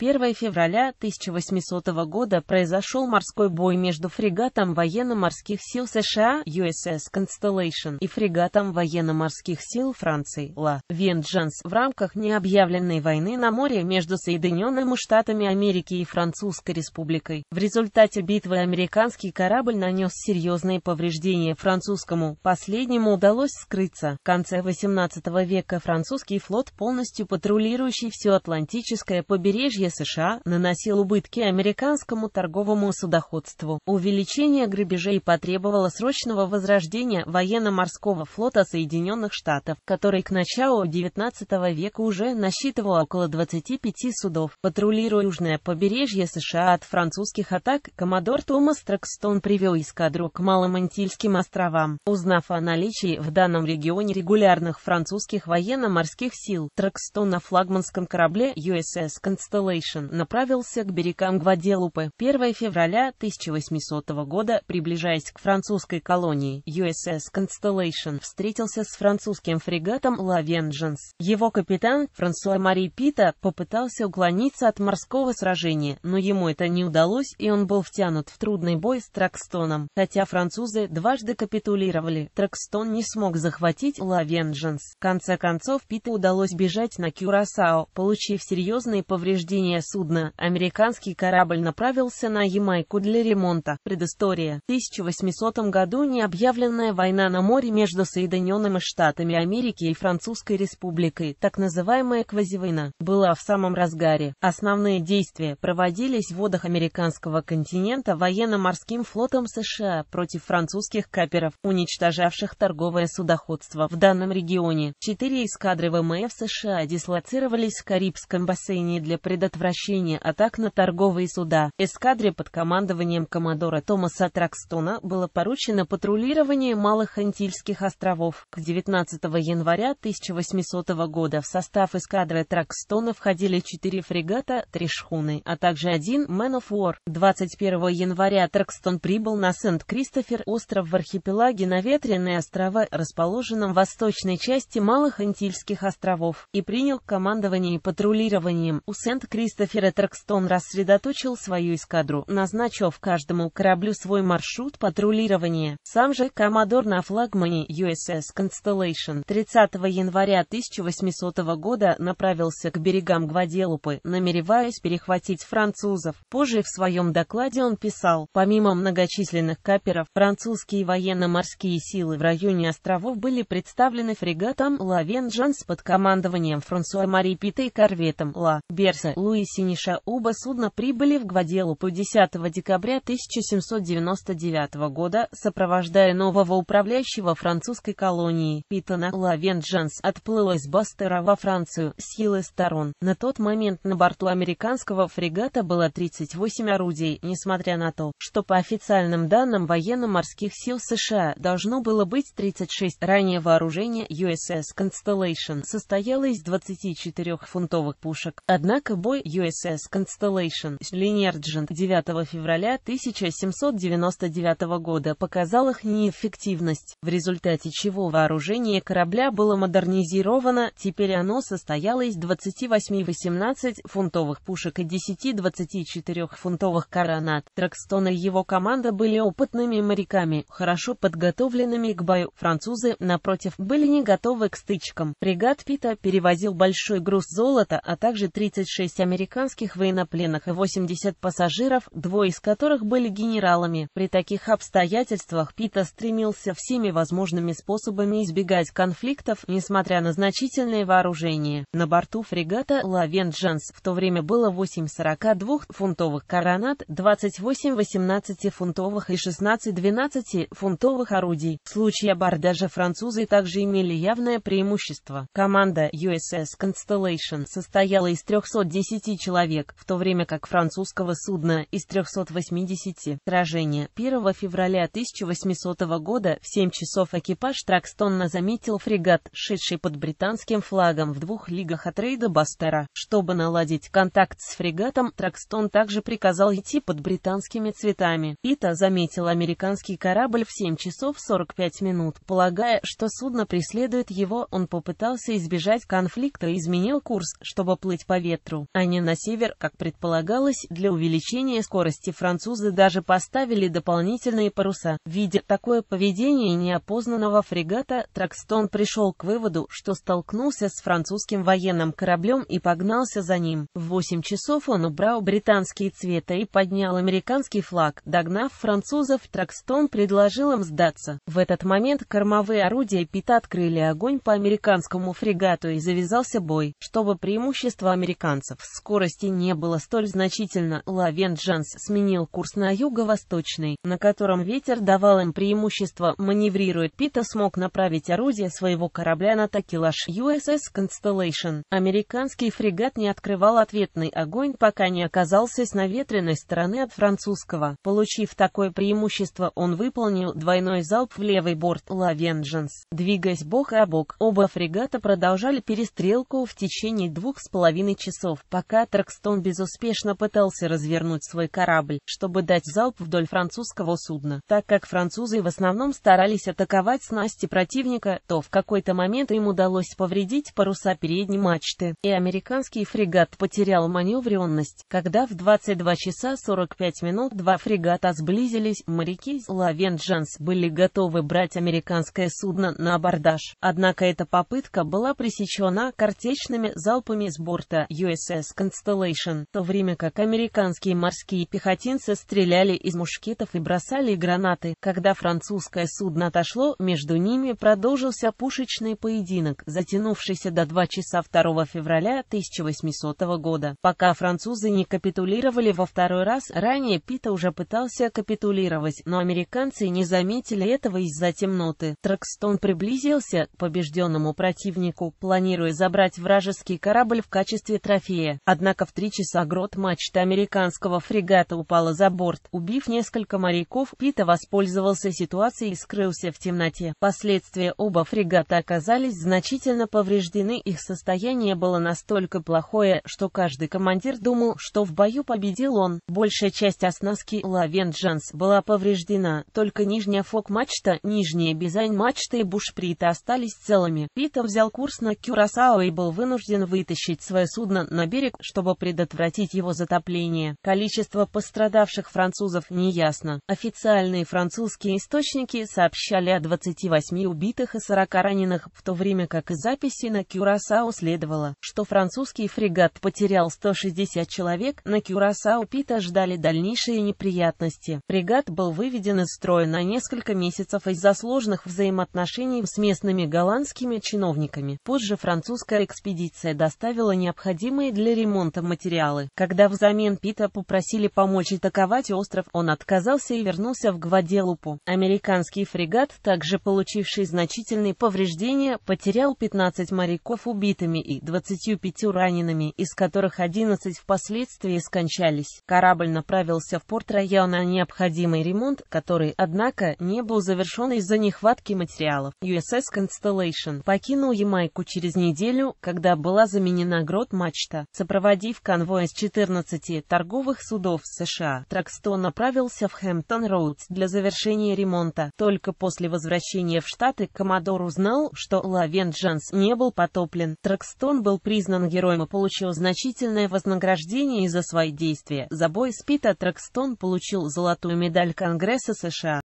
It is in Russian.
1 февраля 1800 года произошел морской бой между фрегатом военно-морских сил США USS Constellation и фрегатом военно-морских сил Франции La Vengeance в рамках необъявленной войны на море между Соединенными Штатами Америки и Французской Республикой. В результате битвы американский корабль нанес серьезные повреждения французскому, последнему удалось скрыться. В конце 18 века французский флот, полностью патрулирующий все Атлантическое побережье США наносил убытки американскому торговому судоходству. Увеличение грабежей потребовало срочного возрождения военно-морского флота Соединенных Штатов, который к началу XIX века уже насчитывал около 25 судов. Патрулируя южное побережье США от французских атак, коммодор Томас Тракстон привел эскадру к Маломантильским островам. Узнав о наличии в данном регионе регулярных французских военно-морских сил, Тракстон на флагманском корабле USS Constellation Корпорейшн направился к берегам Гваделупы 1 февраля 1800 года, приближаясь к французской колонии. USS Constellation встретился с французским фрегатом La Vengeance. Его капитан Франсуа Мари Пита попытался уклониться от морского сражения, но ему это не удалось, и он был втянут в трудный бой с Тракстоном. Хотя французы дважды капитулировали, Тракстон не смог захватить La Vengeance. В конце концов, Питу удалось бежать на Кюрасао, получив серьезные повреждения крушения судна, американский корабль направился на Ямайку для ремонта. Предыстория. В 1800 году необъявленная война на море между Соединенными Штатами Америки и Французской Республикой, так называемая квазивойна, была в самом разгаре. Основные действия проводились в водах американского континента военно-морским флотом США против французских каперов, уничтожавших торговое судоходство в данном регионе. Четыре эскадры ВМФ США дислоцировались в Карибском бассейне для предотвращения предотвращения атак на торговые суда. Эскадре под командованием коммодора Томаса Тракстона было поручено патрулирование Малых Антильских островов. К 19 января 1800 года в состав эскадры Тракстона входили четыре фрегата, три шхуны, а также один Man of War. 21 января Тракстон прибыл на Сент-Кристофер, остров в архипелаге на Ветреные острова, расположенном в восточной части Малых Антильских островов, и принял командование патрулированием у Сент-Кристофера Кристофер Этрокстон рассредоточил свою эскадру, назначив каждому кораблю свой маршрут патрулирования. Сам же Коммодор на флагмане USS Constellation 30 января 1800 года направился к берегам Гваделупы, намереваясь перехватить французов. Позже в своем докладе он писал, помимо многочисленных каперов, французские военно-морские силы в районе островов были представлены фрегатом «Ла Венжанс» под командованием Франсуа Мари Пита и корветом «Ла Берса». Лу». Луисе синиша оба судна прибыли в Гваделупу 10 декабря 1799 года, сопровождая нового управляющего французской колонии Питона Лавен Отплыло из Бастера во Францию, с силы сторон. На тот момент на борту американского фрегата было 38 орудий, несмотря на то, что по официальным данным военно-морских сил США должно было быть 36. Ранее вооружение USS Constellation состояло из 24 фунтовых пушек. Однако бой группы USS Constellation Linergent 9 февраля 1799 года показал их неэффективность, в результате чего вооружение корабля было модернизировано, теперь оно состояло из 28-18 фунтовых пушек и 10-24 фунтовых коронат. Тракстон и его команда были опытными моряками, хорошо подготовленными к бою. Французы, напротив, были не готовы к стычкам. Фрегат Пита перевозил большой груз золота, а также 36 американских американских военнопленных и 80 пассажиров, двое из которых были генералами. При таких обстоятельствах Пита стремился всеми возможными способами избегать конфликтов, несмотря на значительное вооружение. На борту фрегата «Лавен Джанс» в то время было 8 42-фунтовых коронат, 28 18-фунтовых и 16 12-фунтовых орудий. В случае абордажа французы также имели явное преимущество. Команда USS Constellation состояла из 310 30 человек, в то время как французского судна из 380. сражения 1 февраля 1800 года в 7 часов экипаж Тракстонна заметил фрегат, шедший под британским флагом в двух лигах от рейда Бастера. Чтобы наладить контакт с фрегатом, Тракстон также приказал идти под британскими цветами. Пита заметил американский корабль в 7 часов 45 минут. Полагая, что судно преследует его, он попытался избежать конфликта и изменил курс, чтобы плыть по ветру. Они движение на север, как предполагалось, для увеличения скорости французы даже поставили дополнительные паруса. Видя такое поведение неопознанного фрегата, Тракстон пришел к выводу, что столкнулся с французским военным кораблем и погнался за ним. В 8 часов он убрал британские цвета и поднял американский флаг. Догнав французов, Тракстон предложил им сдаться. В этот момент кормовые орудия Пита открыли огонь по американскому фрегату и завязался бой, чтобы преимущество американцев Скорости не было столь значительно, Ла Венджанс сменил курс на юго-восточный, на котором ветер давал им преимущество, Маневрируя, Пита смог направить орудие своего корабля на такелаж USS Constellation. Американский фрегат не открывал ответный огонь, пока не оказался с наветренной стороны от французского. Получив такое преимущество, он выполнил двойной залп в левый борт Лавенджанс, Двигаясь бок о бок, оба фрегата продолжали перестрелку в течение двух с половиной часов, пока Катракстон безуспешно пытался развернуть свой корабль, чтобы дать залп вдоль французского судна. Так как французы в основном старались атаковать снасти противника, то в какой-то момент им удалось повредить паруса передней мачты, и американский фрегат потерял маневренность, когда в 22 часа 45 минут два фрегата сблизились, моряки Ла Венджанс были готовы брать американское судно на абордаж. Однако эта попытка была пресечена картечными залпами с борта USS Constellation, в то время как американские морские пехотинцы стреляли из мушкетов и бросали гранаты. Когда французское судно отошло, между ними продолжился пушечный поединок, затянувшийся до 2 часа 2 февраля 1800 года. Пока французы не капитулировали во второй раз, ранее Пита уже пытался капитулировать, но американцы не заметили этого из-за темноты. Тракстон приблизился к побежденному противнику, планируя забрать вражеский корабль в качестве трофея. Однако в три часа грот мачта американского фрегата упала за борт, убив несколько моряков. Пита воспользовался ситуацией и скрылся в темноте. Последствия оба фрегата оказались значительно повреждены, их состояние было настолько плохое, что каждый командир думал, что в бою победил он. Большая часть оснастки «Ла Венджанс» была повреждена, только нижняя фок-мачта, нижняя бизайн-мачта и бушприта остались целыми. Пита взял курс на Кюрасао и был вынужден вытащить свое судно на берег берег, чтобы предотвратить его затопление. Количество пострадавших французов неясно. Официальные французские источники сообщали о 28 убитых и 40 раненых, в то время как из записи на Кюрасау следовало, что французский фрегат потерял 160 человек, на Кюрасау Пита ждали дальнейшие неприятности. Фрегат был выведен из строя на несколько месяцев из-за сложных взаимоотношений с местными голландскими чиновниками. Позже французская экспедиция доставила необходимые для ремонтом материалы. Когда взамен Пита попросили помочь атаковать остров, он отказался и вернулся в Гваделупу. Американский фрегат, также получивший значительные повреждения, потерял 15 моряков убитыми и 25 ранеными, из которых 11 впоследствии скончались. Корабль направился в порт Роял на необходимый ремонт, который, однако, не был завершен из-за нехватки материалов. USS Constellation покинул Ямайку через неделю, когда была заменена грот мачта сопроводив конвой из 14 торговых судов США, Тракстон направился в Хэмптон-Роудс для завершения ремонта. Только после возвращения в Штаты Коммодор узнал, что Лавен не был потоплен. Тракстон был признан героем и получил значительное вознаграждение за свои действия. За бой Спита Тракстон получил золотую медаль Конгресса США.